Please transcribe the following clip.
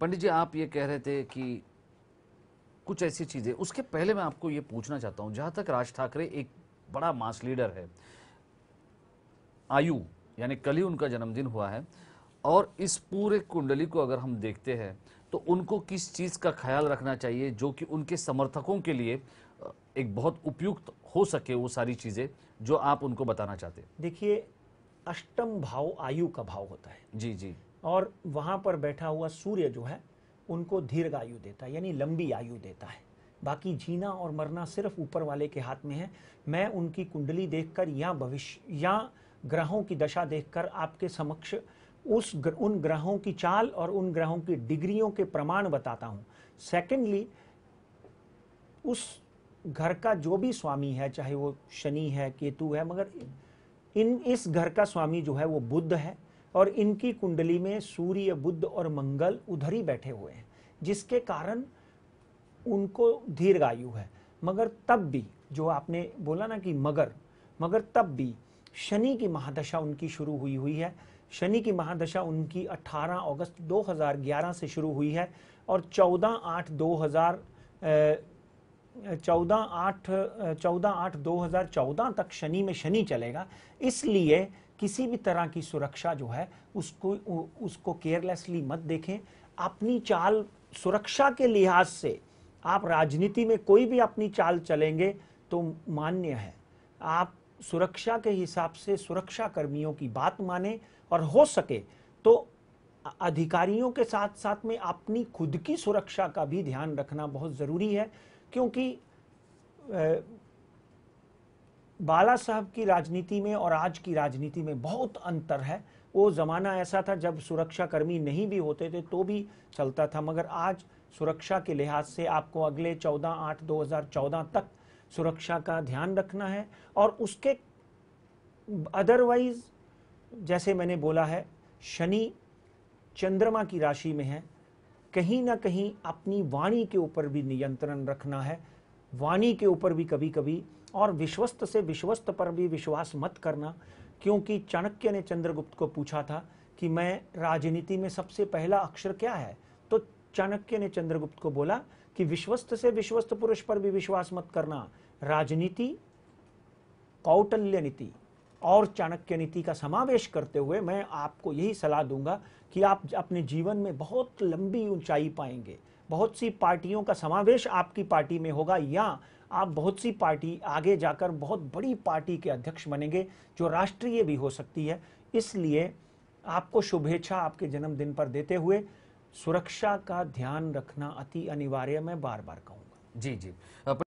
पंडित जी आप ये कह रहे थे कि कुछ ऐसी चीज़ें उसके पहले मैं आपको ये पूछना चाहता हूँ जहाँ तक राज ठाकरे एक बड़ा मास लीडर है आयु यानी कल ही उनका जन्मदिन हुआ है और इस पूरे कुंडली को अगर हम देखते हैं तो उनको किस चीज़ का ख्याल रखना चाहिए जो कि उनके समर्थकों के लिए एक बहुत उपयुक्त हो सके वो सारी चीज़ें जो आप उनको बताना चाहते देखिए अष्टम भाव आयु का भाव होता है जी जी और वहाँ पर बैठा हुआ सूर्य जो है उनको दीर्घ आयु देता है यानी लंबी आयु देता है बाकी जीना और मरना सिर्फ ऊपर वाले के हाथ में है मैं उनकी कुंडली देखकर या भविष्य या ग्रहों की दशा देखकर आपके समक्ष उस ग्र, उन ग्रहों की चाल और उन ग्रहों की डिग्रियों के प्रमाण बताता हूँ सेकेंडली उस घर का जो भी स्वामी है चाहे वो शनि है केतु है मगर इन इस घर का स्वामी जो है वो बुद्ध है और इनकी कुंडली में सूर्य बुद्ध और मंगल उधर ही बैठे हुए हैं जिसके कारण उनको दीर्घायु है मगर तब भी जो आपने बोला ना कि मगर मगर तब भी शनि की महादशा उनकी शुरू हुई हुई है शनि की महादशा उनकी 18 अगस्त 2011 से शुरू हुई है और 14 आठ 2000 चौदह आठ चौदह आठ 2014 तक शनि में शनि चलेगा इसलिए किसी भी तरह की सुरक्षा जो है उसको उसको केयरलेसली मत देखें अपनी चाल सुरक्षा के लिहाज से आप राजनीति में कोई भी अपनी चाल चलेंगे तो मान्य है आप सुरक्षा के हिसाब से सुरक्षा कर्मियों की बात माने और हो सके तो अधिकारियों के साथ साथ में अपनी खुद की सुरक्षा का भी ध्यान रखना बहुत ज़रूरी है क्योंकि बाला साहब की राजनीति में और आज की राजनीति में बहुत अंतर है वो ज़माना ऐसा था जब सुरक्षाकर्मी नहीं भी होते थे तो भी चलता था मगर आज सुरक्षा के लिहाज से आपको अगले 14 आठ 2014 तक सुरक्षा का ध्यान रखना है और उसके अदरवाइज जैसे मैंने बोला है शनि चंद्रमा की राशि में है कहीं ना कहीं अपनी वाणी के ऊपर भी नियंत्रण रखना है वाणी के ऊपर भी कभी कभी और विश्वस्त से विश्वस्त पर भी विश्वास मत करना क्योंकि चाणक्य ने चंद्रगुप्त को पूछा था कि मैं राजनीति में सबसे पहला अक्षर क्या है तो चाणक्य ने चंद्रगुप्त को बोला कि विश्वस्त से विश्वस्त पुरुष पर भी विश्वास मत करना राजनीति कौटल्य नीति और चाणक्य नीति का समावेश करते हुए मैं आपको यही सलाह दूंगा कि आप अपने जीवन में बहुत लंबी ऊंचाई पाएंगे बहुत सी पार्टियों का समावेश आपकी पार्टी में होगा या आप बहुत सी पार्टी आगे जाकर बहुत बड़ी पार्टी के अध्यक्ष बनेंगे जो राष्ट्रीय भी हो सकती है इसलिए आपको शुभेच्छा आपके जन्मदिन पर देते हुए सुरक्षा का ध्यान रखना अति अनिवार्य मैं बार बार कहूँगा जी जी